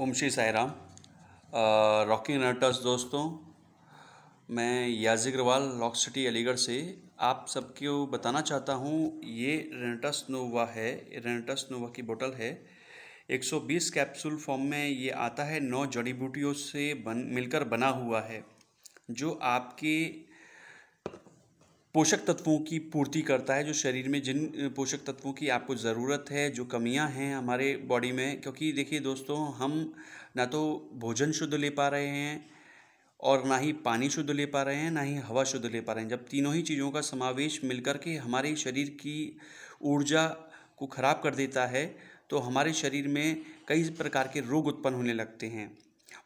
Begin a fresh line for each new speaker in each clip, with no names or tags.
उमशी Sairam rocking नटर्स दोस्तों मैं याज अग्रवाल लॉक सिटी अलीगढ़ से आप सबको बताना चाहता हूँ ये रेनटस नोवा है रेनटस नोवा की बोतल है 120 कैप्सूल फॉर्म में ये आता है नौ जड़ी बूटियों से बन मिलकर बना हुआ है जो आपके पोषक तत्वों की पूर्ति करता है जो शरीर में जिन पोषक तत्वों की आपको ज़रूरत है जो कमियां हैं हमारे बॉडी में क्योंकि देखिए दोस्तों हम ना तो भोजन शुद्ध ले पा रहे हैं और ना ही पानी शुद्ध ले पा रहे हैं ना ही हवा शुद्ध ले पा रहे हैं जब तीनों ही चीज़ों का समावेश मिलकर के हमारे शरीर की ऊर्जा को ख़राब कर देता है तो हमारे शरीर में कई प्रकार के रोग उत्पन्न होने लगते हैं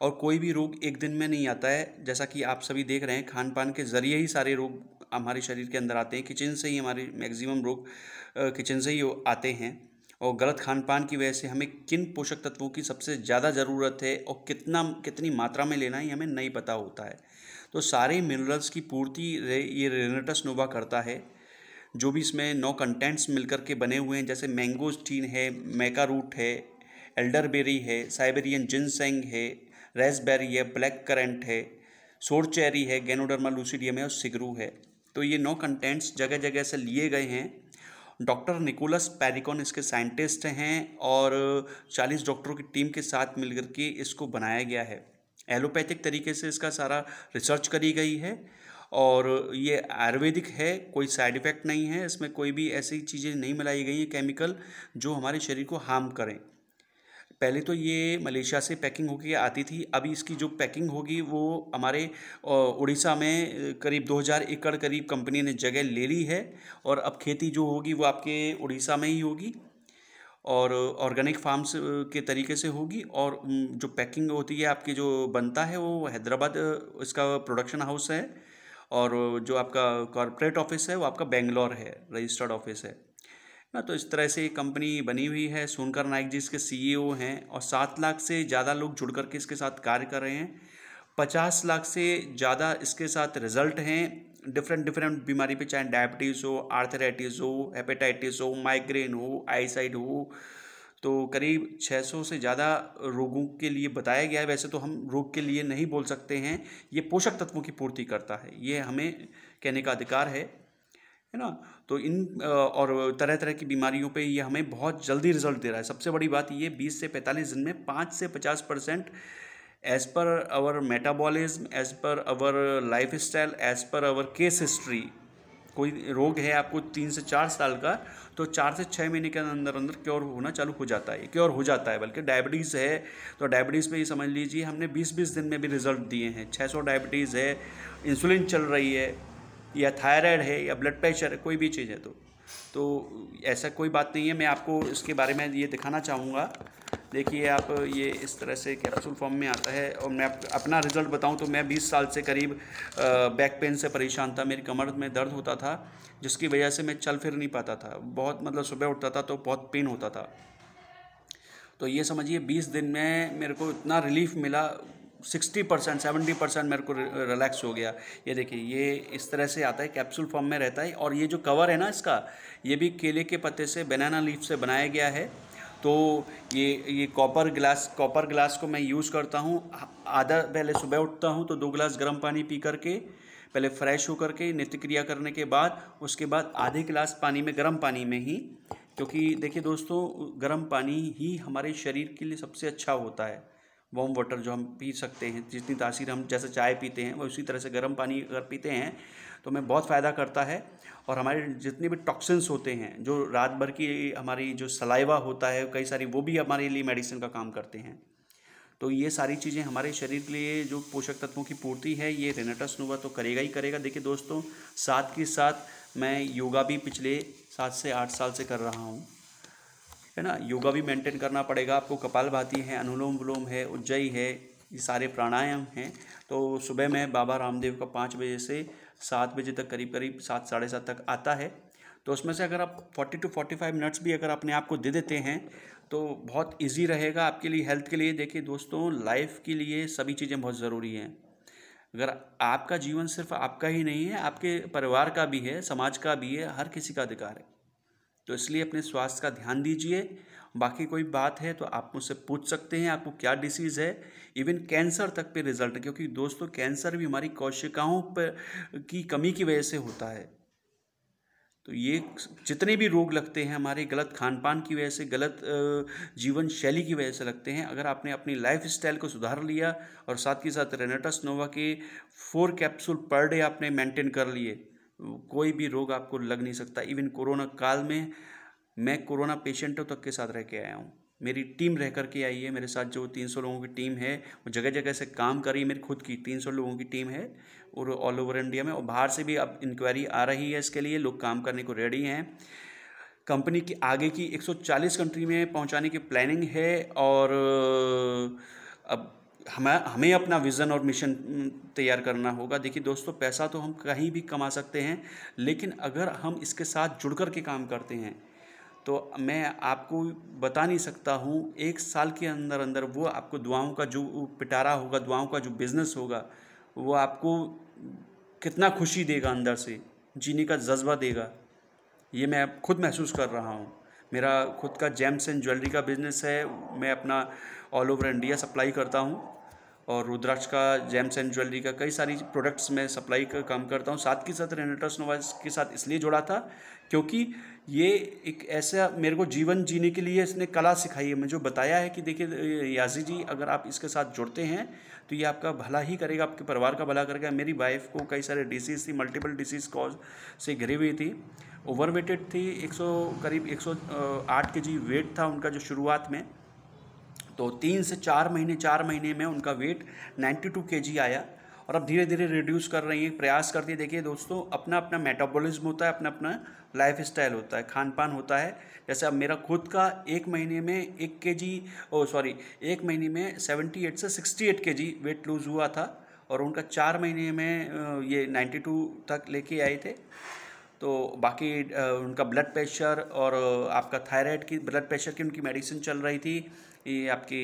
और कोई भी रोग एक दिन में नहीं आता है जैसा कि आप सभी देख रहे हैं खान पान के ज़रिए ही सारे रोग हमारे शरीर के अंदर आते हैं किचन से ही हमारे मैक्सिमम रोग किचन से ही आते हैं और गलत खान पान की वजह से हमें किन पोषक तत्वों की सबसे ज़्यादा ज़रूरत है और कितना कितनी मात्रा में लेना है हमें नहीं पता होता है तो सारे मिनरल्स की पूर्ति रे ये रेनेटस नोवा करता है जो भी इसमें नौ कंटेंट्स मिलकर के बने हुए हैं जैसे मैंगोस्टीन है मैका रूट है एल्डरबेरी है साइबेरियन जिनसेंग है रेसबेरी है ब्लैक करंट है सोर चेरी है गेनोडर्मा लूसिडियम है और सिगरू है तो ये नौ कंटेंट्स जगह जगह से लिए गए हैं डॉक्टर निकोलस पेरिकॉन इसके साइंटिस्ट हैं और 40 डॉक्टरों की टीम के साथ मिलकर के इसको बनाया गया है एलोपैथिक तरीके से इसका सारा रिसर्च करी गई है और ये आयुर्वेदिक है कोई साइड इफ़ेक्ट नहीं है इसमें कोई भी ऐसी चीज़ें नहीं मिलाई गई हैं केमिकल जो हमारे शरीर को हार्म करें पहले तो ये मलेशिया से पैकिंग होकर आती थी अभी इसकी जो पैकिंग होगी वो हमारे उड़ीसा में करीब 2000 एकड़ करीब कंपनी ने जगह ले ली है और अब खेती जो होगी वो आपके उड़ीसा में ही होगी और ऑर्गेनिक फार्म्स के तरीके से होगी और जो पैकिंग होती है आपकी जो बनता है वो हैदराबाद इसका प्रोडक्शन हाउस है और जो आपका कॉरपोरेट ऑफिस है वो आपका बेंगलोर है रजिस्टर्ड ऑफिस है ना तो इस तरह से कंपनी बनी हुई है सोनकर नाइक जी इसके सी e हैं और सात लाख से ज़्यादा लोग जुड़ करके इसके साथ कार्य कर रहे हैं पचास लाख से ज़्यादा इसके साथ रिजल्ट हैं डिफरेंट डिफरेंट बीमारी पे चाहे डायबिटीज़ हो आर्थराइटिस हो हेपेटाइटिस हो माइग्रेन हो आईसाइड हो तो करीब 600 से ज़्यादा रोगों के लिए बताया गया है वैसे तो हम रोग के लिए नहीं बोल सकते हैं ये पोषक तत्वों की पूर्ति करता है ये हमें कहने का अधिकार है है ना तो इन और तरह तरह की बीमारियों पे ये हमें बहुत जल्दी रिजल्ट दे रहा है सबसे बड़ी बात ये 20 से 45 दिन में 5 से 50 percent as per our metabolism as per our lifestyle as per our case history कोई रोग है आपको तीन से चार साल का तो चार से छः महीने के अंदर अंदर क्योर होना चालू हो जाता है क्योर हो जाता है बल्कि डायबिटीज़ है तो डायबिटीज़ में ये समझ लीजिए हमने बीस बीस दिन में भी रिजल्ट दिए हैं छः सौ डायबिटीज़ है इंसुलिन चल रही है या थायराइड है या ब्लड प्रेशर है कोई भी चीज़ है तो तो ऐसा कोई बात नहीं है मैं आपको इसके बारे में ये दिखाना चाहूँगा देखिए आप ये इस तरह से कैप्सूल फॉर्म में आता है और मैं अपना रिज़ल्ट बताऊँ तो मैं 20 साल से करीब बैक पेन से परेशान था मेरी कमर में दर्द होता था जिसकी वजह से मैं चल फिर नहीं पाता था बहुत मतलब सुबह उठता था तो बहुत पेन होता था तो ये समझिए बीस दिन में मेरे को इतना रिलीफ मिला सिक्सटी परसेंट सेवेंटी परसेंट मेरे को रिलैक्स हो गया ये देखिए ये इस तरह से आता है कैप्सूल फॉर्म में रहता है और ये जो कवर है ना इसका ये भी केले के पत्ते से बनाना लीफ से बनाया गया है तो ये ये कॉपर ग्लास कॉपर ग्लास को मैं यूज़ करता हूँ आधा पहले सुबह उठता हूँ तो दो गिलास गर्म पानी पी करके पहले फ्रेश होकर के नित्य क्रिया करने के बाद उसके बाद आधे गिलास पानी में गर्म पानी में ही क्योंकि देखिए दोस्तों गर्म पानी ही हमारे शरीर के लिए सबसे अच्छा होता है वॉम वाटर जो हम पी सकते हैं जितनी तासीर हम जैसे चाय पीते हैं वो उसी तरह से गर्म पानी अगर पीते हैं तो हमें बहुत फ़ायदा करता है और हमारे जितने भी टॉक्सिन्स होते हैं जो रात भर की हमारी जो सलाइवा होता है कई सारी वो भी हमारे लिए मेडिसिन का काम करते हैं तो ये सारी चीज़ें हमारे शरीर के लिए जो पोषक तत्वों की पूर्ति है ये रेनाटस नोवा तो करेगा ही करेगा देखिए दोस्तों साथ के साथ मैं योगा भी पिछले सात से आठ साल से कर रहा हूँ है ना योगा भी मेंटेन करना पड़ेगा आपको कपाल भाती है अनुलोम विलोम है उज्जयी है ये सारे प्राणायाम हैं तो सुबह में बाबा रामदेव का पाँच बजे से सात बजे तक करीब करीब सात साढ़े सात तक आता है तो उसमें से अगर आप forty to forty five minutes भी अगर अपने आप को दे देते हैं तो बहुत इजी रहेगा आपके लिए हेल्थ के लिए देखिए दोस्तों लाइफ के लिए सभी चीज़ें बहुत ज़रूरी हैं अगर आपका जीवन सिर्फ आपका ही नहीं है आपके परिवार का भी है समाज का भी है हर किसी का अधिकार है तो इसलिए अपने स्वास्थ्य का ध्यान दीजिए बाकी कोई बात है तो आप मुझसे पूछ सकते हैं आपको क्या डिसीज़ है इवन कैंसर तक पे रिजल्ट क्योंकि दोस्तों कैंसर भी हमारी कोशिकाओं पर की कमी की वजह से होता है तो ये जितने भी रोग लगते हैं हमारे गलत खान पान की वजह से गलत जीवन शैली की वजह से लगते हैं अगर आपने अपनी लाइफ स्टाइल को सुधार लिया और साथ ही साथ रेनेटस नोवा के फोर कैप्सूल पर डे आपने मेंटेन कर लिए कोई भी रोग आपको लग नहीं सकता इवन कोरोना काल में मैं कोरोना पेशेंटों तक के साथ रह के आया हूँ मेरी टीम रह कर के आई है मेरे साथ जो तीन सौ लोगों की टीम है वो जगह जगह से काम कर रही है मेरी खुद की तीन सौ लोगों की टीम है और ऑल ओवर इंडिया में और बाहर से भी अब इंक्वायरी आ रही है इसके लिए लोग काम करने को रेडी हैं कंपनी की आगे की 140 कंट्री में पहुंचाने की प्लानिंग है और अब हमें हमें अपना विज़न और मिशन तैयार करना होगा देखिए दोस्तों पैसा तो हम कहीं भी कमा सकते हैं लेकिन अगर हम इसके साथ जुड़ कर के काम करते हैं तो मैं आपको बता नहीं सकता हूँ एक साल के अंदर अंदर वो आपको दुआओं का जो पिटारा होगा दुआओं का जो बिज़नेस होगा वो आपको कितना खुशी देगा अंदर से जीने का जज्बा देगा ये मैं खुद महसूस कर रहा हूँ मेरा खुद का जेम्स एंड ज्वेलरी का बिज़नेस है मैं अपना ऑल ओवर इंडिया सप्लाई करता हूँ और रुद्राक्ष का जेम्स एंड ज्वेलरी का कई सारी प्रोडक्ट्स में सप्लाई का काम करता हूँ साथ के साथ रेनेटर्स नोवाइस के साथ इसलिए जुड़ा था क्योंकि ये एक ऐसा मेरे को जीवन जीने के लिए इसने कला सिखाई है मुझे बताया है कि देखिए याजी जी अगर आप इसके साथ जुड़ते हैं तो ये आपका भला ही करेगा आपके परिवार का भला करेगा मेरी वाइफ को कई सारे डिसीज़ थी मल्टीपल डिसीज़ कॉज से घिरी हुई थी ओवरवेटेड थी 100 करीब 108 सौ वेट था उनका जो शुरुआत में तो तीन से चार महीने चार महीने में उनका वेट 92 टू आया और अब धीरे धीरे रिड्यूस कर रही हैं प्रयास करती है देखिए दोस्तों अपना अपना मेटाबॉलिज्म होता है अपना अपना लाइफ स्टाइल होता है खान पान होता है जैसे अब मेरा खुद का एक महीने में एक के जी ओ सॉरी एक महीने में 78 से 68 के जी वेट लूज़ हुआ था और उनका चार महीने में ये 92 तक लेके आए थे तो बाकी उनका ब्लड प्रेशर और आपका थायराइड की ब्लड प्रेशर की उनकी मेडिसिन चल रही थी ये आपकी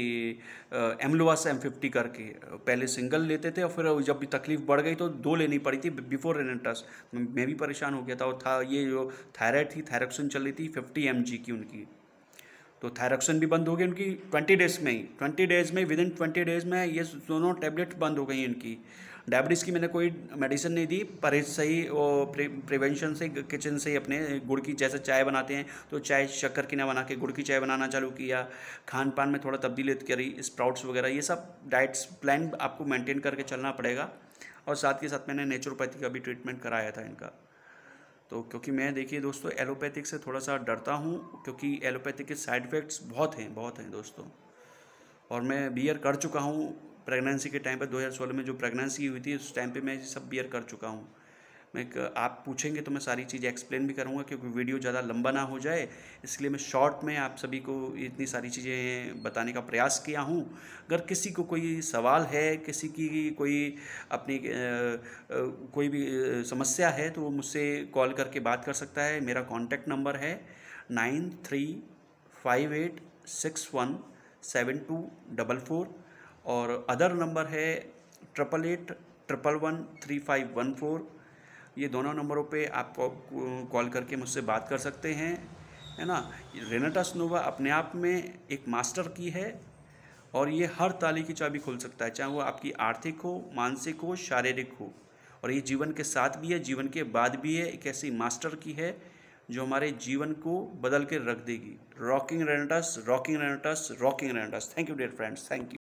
एमलोवास एम फिफ्टी करके पहले सिंगल लेते थे और फिर जब भी तकलीफ बढ़ गई तो दो लेनी पड़ी थी बिफोर रेनेटस मैं भी परेशान हो गया था और था ये जो थायराइड थी थायरक्सन चल रही थी फिफ्टी एम की उनकी तो थायरक्सन भी बंद हो गई उनकी ट्वेंटी डेज़ में ही ट्वेंटी डेज़ में विद इन ट्वेंटी डेज़ में ये दोनों टैबलेट बंद हो गई इनकी डायबिटीज़ की मैंने कोई मेडिसिन नहीं दी परहेज से ही वो प्रिवेंशन से किचन से ही अपने गुड़ की जैसे चाय बनाते हैं तो चाय शक्कर की ना बना के गुड़ की चाय बनाना चालू किया खान पान में थोड़ा तब्दीली करी स्प्राउट्स वगैरह ये सब डाइट्स प्लान आपको मेंटेन करके चलना पड़ेगा और साथ के साथ मैंने नेचुरोपैथी का भी ट्रीटमेंट कराया था इनका तो क्योंकि मैं देखिए दोस्तों एलोपैथिक से थोड़ा सा डरता हूँ क्योंकि एलोपैथिक के साइड इफ़ेक्ट्स बहुत हैं बहुत हैं दोस्तों और मैं बियर कर चुका हूँ प्रेगनेंसी के टाइम पर 2016 में जो प्रेगनेंसी हुई थी उस टाइम पे मैं सब बियर कर चुका हूँ मैं आप पूछेंगे तो मैं सारी चीज़ें एक्सप्लेन भी करूँगा क्योंकि वीडियो ज़्यादा लंबा ना हो जाए इसलिए मैं शॉर्ट में आप सभी को इतनी सारी चीज़ें बताने का प्रयास किया हूँ अगर किसी को कोई सवाल है किसी की कोई अपनी कोई भी समस्या है तो वो मुझसे कॉल करके बात कर सकता है मेरा कॉन्टैक्ट नंबर है nine three five eight six one seven two double four और अदर नंबर है triple eight triple one three five one four ये दोनों नंबरों पे आप कॉल करके मुझसे बात कर सकते हैं है ना रेनाटा स्नोवा अपने आप में एक मास्टर की है और ये हर ताली की चाबी खोल सकता है चाहे वो आपकी आर्थिक हो मानसिक हो शारीरिक हो और ये जीवन के साथ भी है जीवन के बाद भी है एक ऐसी मास्टर की है जो हमारे जीवन को बदल के रख देगी rocking Renatus rocking Renatus rocking Renatus thank you dear friends thank you